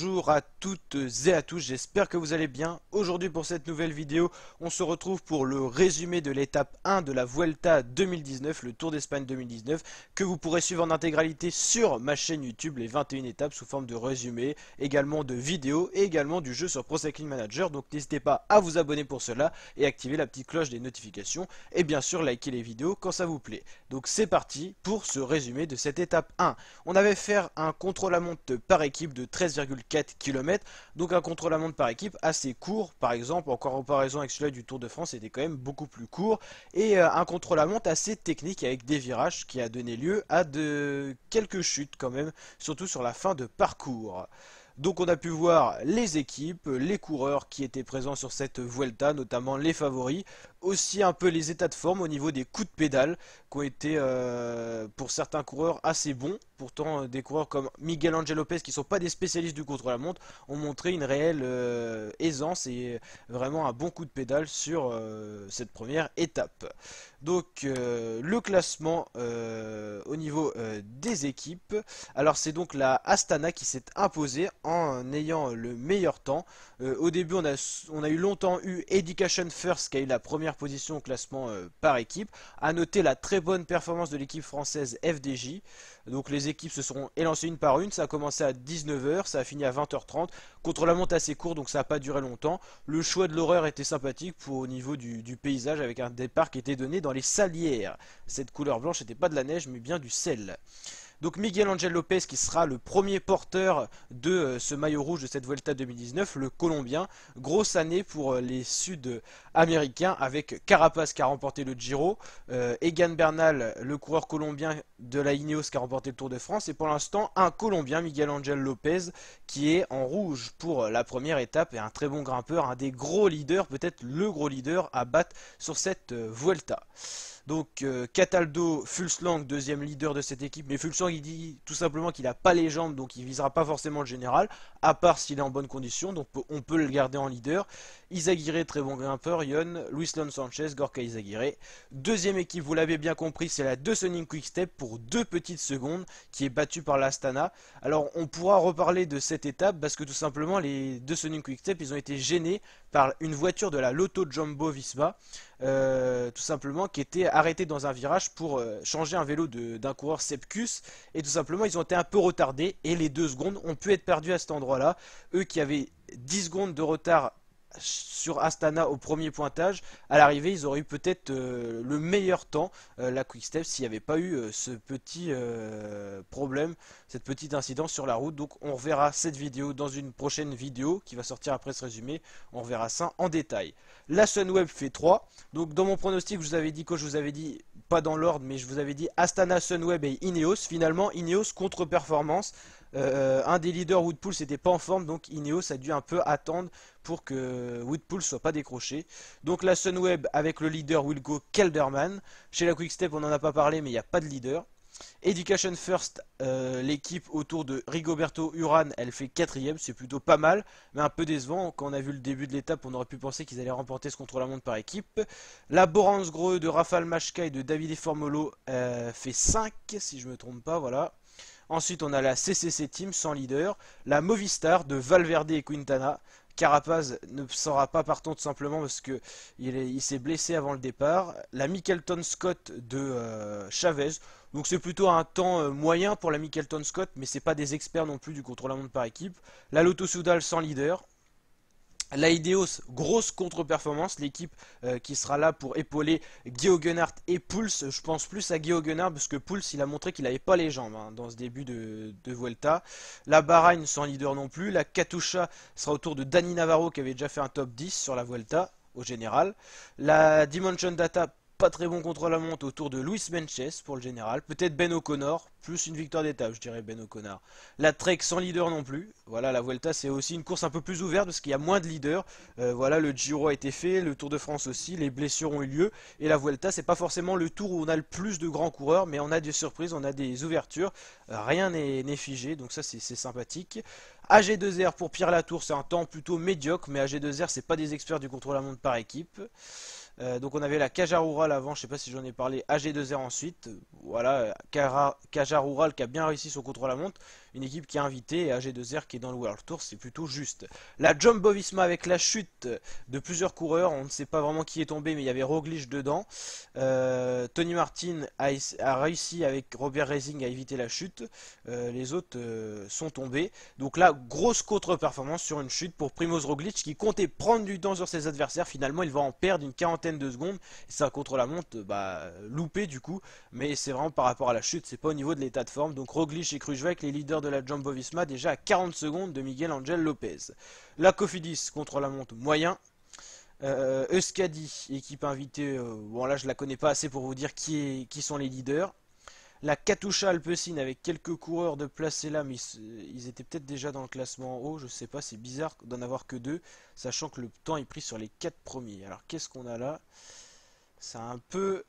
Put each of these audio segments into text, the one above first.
Bonjour à toutes et à tous, j'espère que vous allez bien. Aujourd'hui pour cette nouvelle vidéo, on se retrouve pour le résumé de l'étape 1 de la Vuelta 2019, le Tour d'Espagne 2019, que vous pourrez suivre en intégralité sur ma chaîne YouTube, les 21 étapes sous forme de résumé, également de vidéos et également du jeu sur Pro Cycling Manager. Donc n'hésitez pas à vous abonner pour cela et activer la petite cloche des notifications et bien sûr liker les vidéos quand ça vous plaît. Donc c'est parti pour ce résumé de cette étape 1. On avait fait un contrôle à monte par équipe de 13,4 4 km. Donc un contrôle à montre par équipe assez court, par exemple, en comparaison avec celui du Tour de France, était quand même beaucoup plus court. Et euh, un contrôle à montre assez technique avec des virages qui a donné lieu à de quelques chutes quand même, surtout sur la fin de parcours. Donc on a pu voir les équipes, les coureurs qui étaient présents sur cette Vuelta, notamment les favoris aussi un peu les états de forme au niveau des coups de pédale qui ont été euh, pour certains coureurs assez bons. Pourtant, euh, des coureurs comme Miguel Angel Lopez, qui ne sont pas des spécialistes du contre-la-montre, ont montré une réelle euh, aisance et vraiment un bon coup de pédale sur cette première étape. Donc, le classement au niveau des équipes. Alors, c'est donc la Astana qui s'est imposée en ayant le meilleur temps. Euh, au début, on a, eu longtemps eu Education First qui a eu la première position au classement euh, par équipe. A noter la très bonne performance de l'équipe française FDJ. Donc les équipes se sont élancées une par une. Ça a commencé à 19h, ça a fini à 20h30. Contre la monte assez court, donc ça n'a pas duré longtemps. Le choix de l'horreur était sympathique pour, au niveau du, paysage avec un départ qui était donné dans les salières. Cette couleur blanche n'était pas de la neige mais bien du sel. Donc Miguel Angel Lopez qui sera le premier porteur de euh, ce maillot rouge de cette Vuelta 2019, le Colombien. Grosse année pour euh, les Sud-Américains avec Carapaz qui a remporté le Giro, euh, Egan Bernal, le coureur colombien de la Ineos qui a remporté le Tour de France, et pour l'instant un Colombien, Miguel Angel Lopez, qui est en rouge pour la première étape et un très bon grimpeur, un des gros leaders, peut-être le gros leader à battre sur cette Vuelta. Donc euh, Cataldo, Fulslang, deuxième leader de cette équipe, mais Fulslang il dit tout simplement qu'il n'a pas les jambes, donc il visera pas forcément le général, à part s'il est en bonne condition, donc on peut le garder en leader. Izaguirre, très bon grimpeur, Yon, Lon Sanchez, Gorka Izaguirre. Deuxième équipe, vous l'avez bien compris, c'est la De Quick Quickstep pour deux petites secondes, qui est battue par l'Astana. Alors on pourra reparler de cette étape, parce que tout simplement les deux Quick Quickstep, ils ont été gênés par une voiture de la Lotto Jumbo Visma, euh, tout simplement, qui était arrêtée dans un virage pour euh, changer un vélo d'un coureur Sepkus. Et tout simplement, ils ont été un peu retardés et les deux secondes ont pu être perdues à cet endroit-là. Eux qui avaient 10 secondes de retard sur Astana au premier pointage, à l'arrivée, ils auraient eu peut-être euh, le meilleur temps, euh, la Quick Step, s'il n'y avait pas eu euh, ce petit problème, cette petite incidence sur la route. Donc on reverra cette vidéo dans une prochaine vidéo qui va sortir après ce résumé. On reverra ça en détail. La Sunweb fait 3. Donc dans mon pronostic, je vous avais dit, quoi je vous avais dit, pas dans l'ordre, mais je vous avais dit Astana, Sunweb et Ineos. Finalement, Ineos contre-performance. Euh, un des leaders Woodpool c'était pas en forme, donc Ineos a dû un peu attendre pour que Woodpool soit pas décroché. Donc la Sunweb avec le leader go Kelderman. Chez la Quickstep, on n'en a pas parlé, mais il n'y a pas de leader. Education First, euh, l'équipe autour de Rigoberto Uran, elle fait quatrième, c'est plutôt pas mal, mais un peu décevant. Quand on a vu le début de l'étape, on aurait pu penser qu'ils allaient remporter ce contre-la-montre par équipe. La Borans Groe de Rafael Machka et de David Formolo euh, fait 5, si je me trompe pas, voilà. Ensuite, on a la CCC Team sans leader, la Movistar de Valverde et Quintana, Carapaz ne sera pas partant tout simplement parce qu'il il s'est blessé avant le départ. La Mickelton Scott de euh, Chavez. Donc c'est plutôt un temps euh, moyen pour la Mickelton Scott, mais c'est pas des experts non plus du contrôle à montre par équipe. La Loto Soudal sans leader. La Ideos, grosse contre-performance, l'équipe euh, qui sera là pour épauler Guillaume et Pouls. Je pense plus à Guillaume parce que Pouls, il a montré qu'il n'avait pas les jambes hein, dans ce début de, Vuelta. La Bahreïn, sans leader non plus. La Katusha sera autour de Dani Navarro qui avait déjà fait un top 10 sur la Vuelta au général. La Dimension Data, pas très bon contre la montre autour de Luis Menches pour le général. Peut-être Ben O'Connor, plus une victoire d'étape, je dirais Ben O'Connor. La Trek sans leader non plus. Voilà, la Vuelta c'est aussi une course un peu plus ouverte parce qu'il y a moins de leaders. Euh, voilà, le Giro a été fait, le Tour de France aussi, les blessures ont eu lieu. Et la Vuelta c'est pas forcément le tour où on a le plus de grands coureurs, mais on a des surprises, on a des ouvertures. Euh, rien n'est figé, donc ça c'est sympathique. AG2R pour Pierre Latour, c'est un temps plutôt médiocre, mais AG2R c'est pas des experts du contrôle la montre par équipe. Euh, donc on avait la Kajarural avant, je sais pas si j'en ai parlé, AG2R ensuite. Voilà, Kajarural euh, qui a bien réussi son contre-la-montre. Une équipe qui est invitée et AG2R qui est dans le World Tour, c'est plutôt juste. La Jumbo Visma avec la chute de plusieurs coureurs, on ne sait pas vraiment qui est tombé, mais il y avait Roglic dedans. Euh, Tony Martin a, réussi avec Robert Racing à éviter la chute. les autres sont tombés. Donc là, grosse contre-performance sur une chute pour Primoz Roglic qui comptait prendre du temps sur ses adversaires. Finalement, il va en perdre une quarantaine de secondes. ça, contre la monte euh, bah, loupé du coup. Mais c'est vraiment par rapport à la chute, c'est pas au niveau de l'état de forme. Donc Roglic et Krujvec, les leaders de la Jumbo Visma, déjà à 40 secondes de Miguel Angel Lopez. La Cofidis contre la montre moyen. Euh, Euskadi, équipe invitée, euh, bon là je la connais pas assez pour vous dire qui, est, qui sont les leaders. La Katusha Alpecin avec quelques coureurs de placés là, mais ils, étaient peut-être déjà dans le classement en haut. Je sais pas, c'est bizarre d'en avoir que deux, sachant que le temps est pris sur les quatre premiers. Alors qu'est-ce qu'on a là C'est un peu...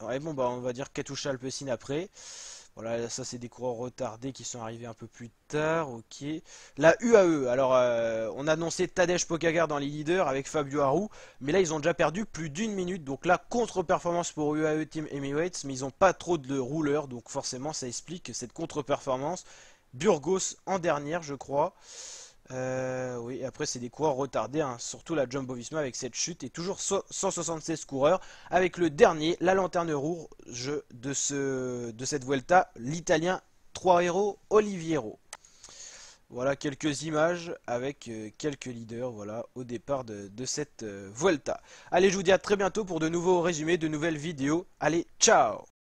Ouais bon bah on va dire Katusha Alpecin après. Voilà, ça c'est des coureurs retardés qui sont arrivés un peu plus tard, ok. La UAE, alors euh, on on annoncé Tadej Pogacar dans les leaders avec Fabio Harou, mais là ils ont déjà perdu plus d'une minute, donc là contre-performance pour UAE Team Emirates, mais ils n'ont pas trop de rouleurs, donc forcément ça explique cette contre-performance. Burgos en dernière je crois. Euh, oui, après c'est des coureurs retardés, hein. surtout la Jumbo Visma avec cette chute et toujours 176 coureurs avec le dernier, la lanterne rouge de, cette Vuelta, l'italien 3 héros Oliviero. Voilà quelques images avec euh, quelques leaders voilà, au départ de, cette euh, Vuelta. Allez, je vous dis à très bientôt pour de nouveaux résumés, de nouvelles vidéos. Allez, ciao